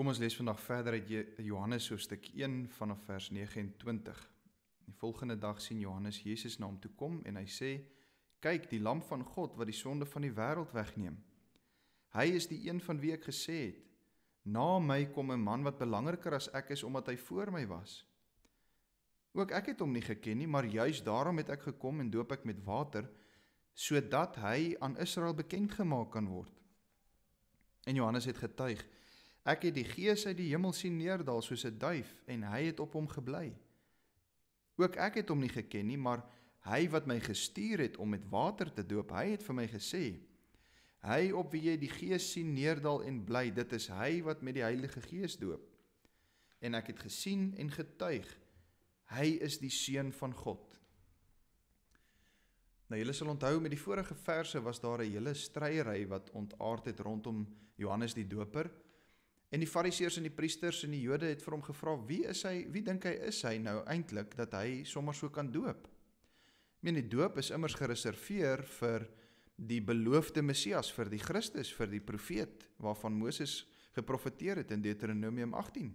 Kom ons lees vandag verder uit Johannes hoofstuk 1 vanaf vers 29. Die volgende dag sien Johannes Jesus na hom toe kom en hy sê: "Kyk, die lam van God wat die sonde van die wêreld wegneem. Hy is die een van wie ek gesê het: Na my kom 'n man wat belangriker as ek is omdat hy voor my was. Ook ek het hom nie geken nie, maar juis daarom het ek gekom en doop ek met water sodat hy aan Israel bekend gemaak kan word." En Johannes het getuig: Ek het die Gees uit die hemel sien neerdal soos 'n duif en hy het op hom gebly. Ook ek het hom nie geken nie, maar hy wat my gestuur het om met water te doop, hy het vir my gesê: Hy op wie jy die Gees sien neerdal en bly, dit is hy wat met die Heilige Gees doop. En ek het gesien en getuig, hy is die seun van God. Nou julle sal onthou met die vorige verse was daar 'n hele stryery wat ontaard het rondom Johannes die Doper. En die Fariseërs en die priesters en die Jode het vir hom gevra: "Wie is hy? Wie dink hy is hy nou eintlik dat hy sommer so kan doop?" Ek meen die doop is immers gereserveer vir die beloofde Messias, vir die Christus, vir die profeet waarvan Moses geprofeteer het in Deuteronomium 18.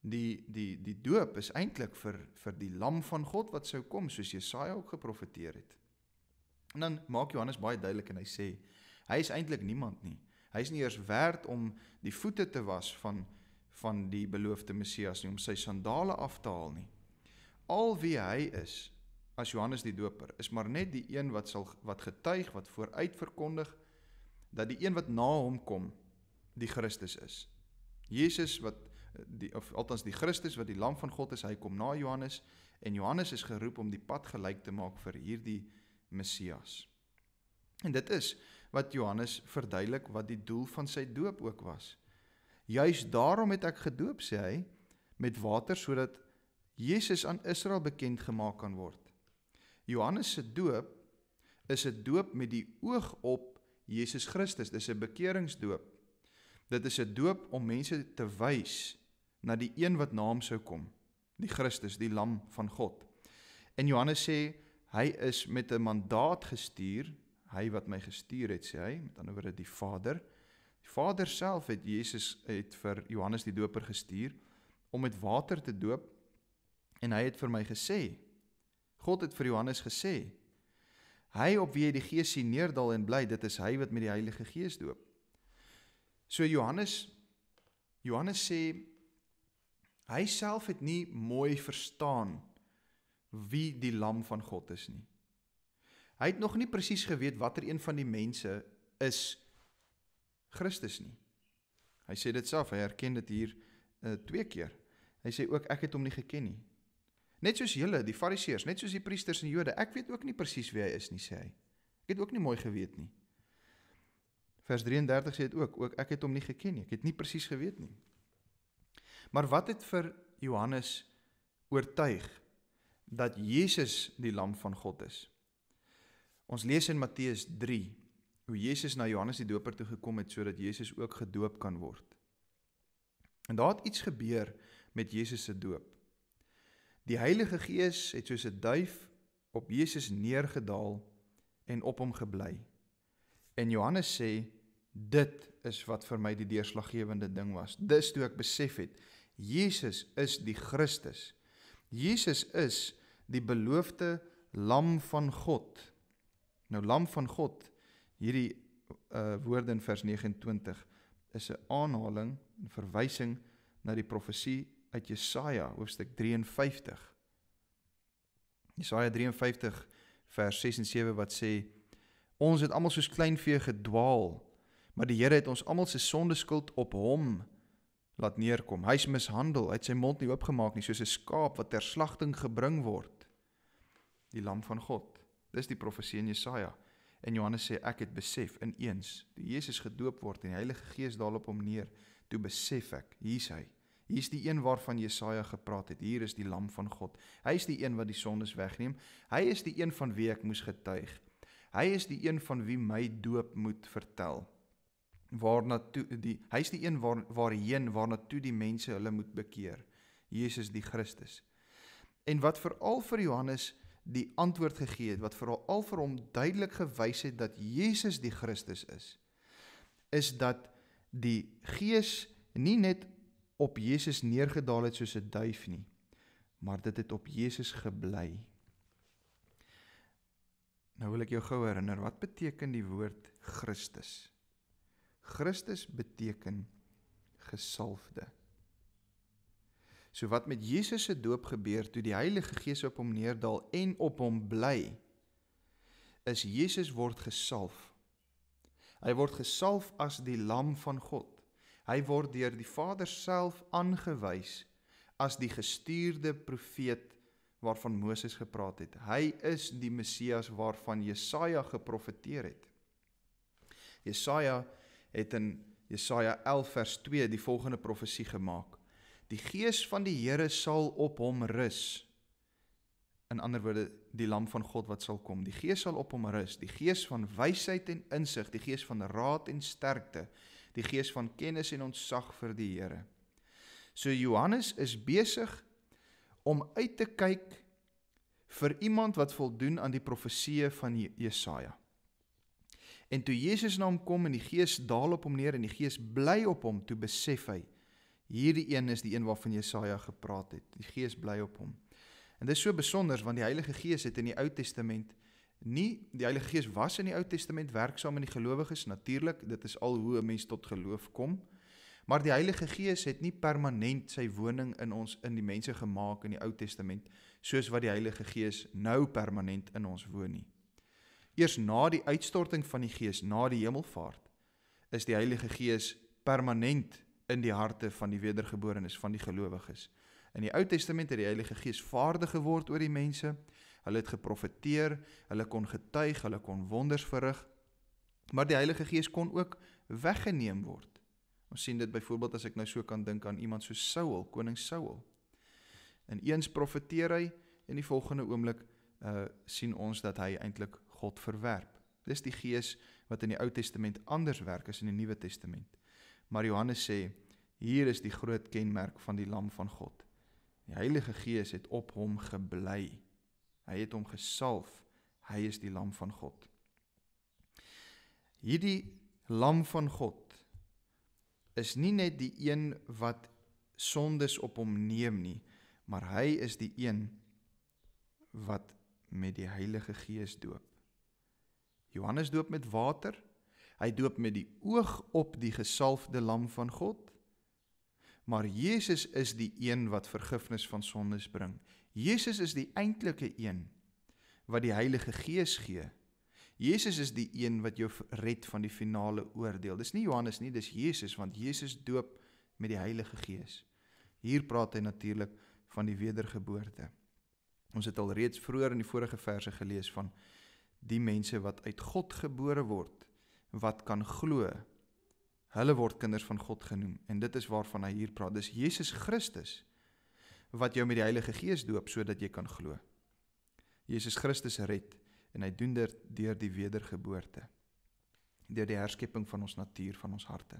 Die die die doop is eintlik vir vir die lam van God wat sou kom soos Jesaja ook geprofeteer het. En dan maak Johannes baie duidelik en hy sê: "Hy is eintlik niemand nie." hy's nie eers werd om die voete te was van van die beloofde Messias nie om sy sandale af te haal nie. Al wie hy is as Johannes die Doper is maar net die een wat sal wat getuig wat vooruit verkondig dat die een wat na hom kom die Christus is. Jesus wat die of althans die Christus wat die lam van God is, hy kom na Johannes en Johannes is geroep om die pad gelyk te maak vir hierdie Messias. En dit is wat Johannes verduidelik wat die doel van sy doop ook was. Juist daarom het ek gedoop, sê hy, met water sodat Jesus aan Israel bekend gemaak kan word. Johannes se doop is 'n doop met die oog op Jesus Christus, dis 'n bekeringsdoop. Dit is 'n doop om mense te wys na die een wat na hom sou kom, die Christus, die lam van God. En Johannes sê hy is met 'n mandaat gestuur hy wat my gestuur het sê hy met ander woorde die Vader die Vader self het Jesus het vir Johannes die Doper gestuur om met water te doop en hy het vir my gesê God het vir Johannes gesê hy op wie jy die gees sien neerdal en bly dit is hy wat met die Heilige Gees doop so Johannes Johannes sê hy self het nie mooi verstaan wie die lam van God is nie Hy het nog nie presies geweet watter een van die mense is Christus nie. Hy sê dit self, hy erken dit hier uh, twee keer. Hy sê ook ek het hom nie geken nie. Net soos julle, die Fariseërs, net soos die priesters en die Jode, ek weet ook nie presies wie hy is nie, sê hy. Ek het ook nie mooi geweet nie. Vers 33 sê dit ook, ook ek het hom nie geken nie. Ek het nie presies geweet nie. Maar wat het vir Johannes oortuig dat Jesus die lam van God is? Ons lees in Matteus 3 hoe Jesus na Johannes die Doper toe gekom het sodat Jesus ook gedoop kan word. En daar het iets gebeur met Jesus se doop. Die Heilige Gees het soos 'n duif op Jesus neergedaal en op hom gebly. En Johannes sê dit is wat vir my die deurslaggewende ding was. Dis toe ek besef het Jesus is die Christus. Jesus is die beloofde lam van God Nou lam van God hierdie uh woorde in vers 29 is 'n aanhaling en verwysing na die profesie uit Jesaja hoofstuk 53. Jesaja 53 vers 6 en 7 wat sê ons het almal soos kleinvee gedwaal maar die Here het ons almal se sondeskuld op hom laat neerkom. Hy's mishandel, hy het sy mond nie oopgemaak nie soos 'n skaap wat ter slagting gebring word. Die lam van God. Dis die profesie in Jesaja. En Johannes sê ek het besef ineens, toe Jesus gedoop word en die Heilige Gees daarop hom neer, toe besef ek, hier's hy. Hier's die een waarvan Jesaja gepraat het. Hier is die lam van God. Hy is die een wat die sondes wegneem. Hy is die een van wie ek moes getuig. Hy is die een van wie my doop moet vertel. Waarna toe die hy's die een waar waarheen waarna toe die mense hulle moet bekeer. Jesus die Christus. En wat veral vir Johannes die antwoord gegee het wat vir hom al vir hom duidelik gewys het dat Jesus die Christus is is dat die gees nie net op Jesus neergedaal het soos 'n duif nie maar dit het op Jesus gebly nou wil ek jou gou herinner wat beteken die woord Christus Christus beteken gesalfde So wat met Jesus se doop gebeur toe die Heilige Gees op hom neerdal en op hom bly, is Jesus word gesalf. Hy word gesalf as die lam van God. Hy word deur die Vader self aangewys as die gestuurde profeet waarvan Moses gepraat het. Hy is die Messias waarvan Jesaja geprofeteer het. Jesaja het in Jesaja 11 vers 2 die volgende profesie gemaak: Die gees van die Here sal op hom rus. In ander woorde, die lam van God wat sal kom, die gees sal op hom rus, die gees van wysheid en insig, die gees van raad en sterkte, die gees van kennis en ontsag vir die Here. So Johannes is besig om uit te kyk vir iemand wat voldoen aan die profeseë van Jesaja. En toe Jesus na hom kom en die Gees daal op hom neer en die Gees bly op hom, toe besef hy, Hierdie een is die een waarvan Jesaja gepraat het. Die Gees bly op hom. En dit is so besonder want die Heilige Gees het in die Ou Testament nie die Heilige Gees was in die Ou Testament werksaam in die gelowiges natuurlik. Dit is al hoe 'n mens tot geloof kom. Maar die Heilige Gees het nie permanent sy woning in ons in die mense gemaak in die Ou Testament soos wat die Heilige Gees nou permanent in ons woon nie. Eers na die uitstorting van die Gees, na die hemelvaart, is die Heilige Gees permanent in die harte van die wedergeborenes van die gelowiges. In die Ou Testament het die Heilige Gees vaardig geword oor die mense. Hulle het geprofeteer, hulle kon getuig, hulle kon wonders verrig. Maar die Heilige Gees kon ook weggeneem word. Ons sien dit byvoorbeeld as ek nou so kan dink aan iemand so Saul, koning Saul. Ineens profeteer hy en die volgende oomblik uh sien ons dat hy eintlik God verwerp. Dis die Gees wat in die Ou Testament anders werk as in die Nuwe Testament. Maar Johannes sê: "Hier is die groot kenmerk van die lam van God. Die Heilige Gees het op hom gebly. Hy het hom gesalf. Hy is die lam van God." Hierdie lam van God is nie net die een wat sondes op hom neem nie, maar hy is die een wat met die Heilige Gees doop. Johannes doop met water, Hy doop met die oog op die gesalfde lam van God. Maar Jesus is die een wat vergifnis van sondes bring. Jesus is die eintlike een wat die Heilige Gees gee. Jesus is die een wat jou red van die finale oordeel. Dis nie Johannes nie, dis Jesus want Jesus doop met die Heilige Gees. Hier praat hy natuurlik van die wedergeboorte. Ons het al reeds vroeër in die vorige verse gelees van die mense wat uit God gebore word wat kan glo, hulle word kinders van God genoem en dit is waarvan hy hier praat. Dis Jesus Christus wat jou met die Heilige Gees doop sodat jy kan glo. Jesus Christus red en hy doen dit deur die wedergeboorte. Deur die herskepping van ons natuur, van ons harte.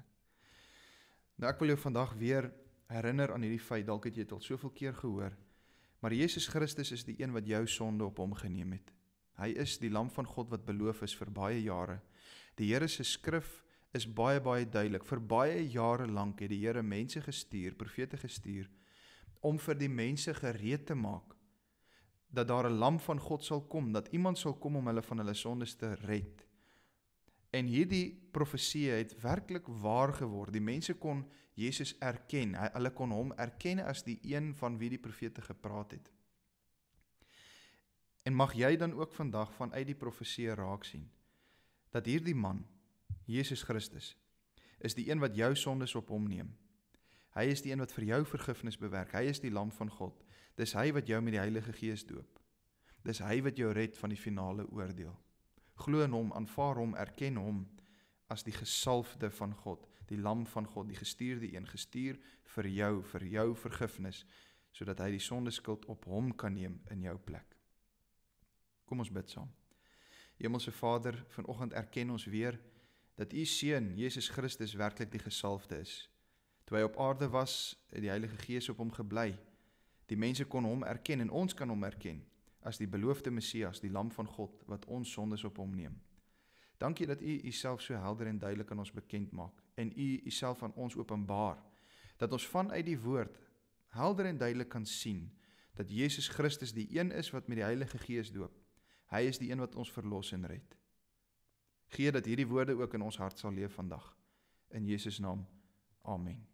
Nou ek wil jou vandag weer herinner aan hierdie feit, dalk het jy dit al soveel keer gehoor, maar Jesus Christus is die een wat jou sonde op hom geneem het. Hy is die lam van God wat beloof is vir baie jare. Die Here se skrif is baie baie duidelik. Vir baie jare lank het die Here mense gestuur, profete gestuur om vir die mense gereed te maak dat daar 'n lam van God sal kom, dat iemand sal kom om hulle van hulle sondes te red. En hierdie profesie het werklik waar geword. Die mense kon Jesus erken. Hulle kon hom erken as die een van wie die profete gepraat het. En mag jy dan ook vandag vanuit die profeseë raak sien dat hierdie man, Jesus Christus, is die een wat jou sondes op hom neem. Hy is die een wat vir jou vergifnis bewerk. Hy is die lam van God. Dis hy wat jou met die Heilige Gees doop. Dis hy wat jou red van die finale oordeel. Glo in hom, aanvaar hom, erken hom as die gesalfde van God, die lam van God, die gestuurde een gestuur vir jou vir jou vergifnis sodat hy die sondeskuld op hom kan neem in jou plek. Kom ons bid saam. Hemelse Vader, vanoggend erken ons weer dat u seun Jesus Christus werklik die gesalfde is. Toe hy op aarde was, het die Heilige Gees op hom gebly. Die mense kon hom erken en ons kan hom erken as die beloofde Messias, die lam van God wat ons sondes op hom neem. Dankie dat u uself so helder en duidelik aan ons bekend maak en u uself aan ons openbaar dat ons vanuit die woord helder en duidelik kan sien dat Jesus Christus die een is wat met die Heilige Gees doop Hy is die een wat ons verlos en red. Gee dat hierdie woorde ook in ons hart sal leef vandag. In Jesus naam. Amen.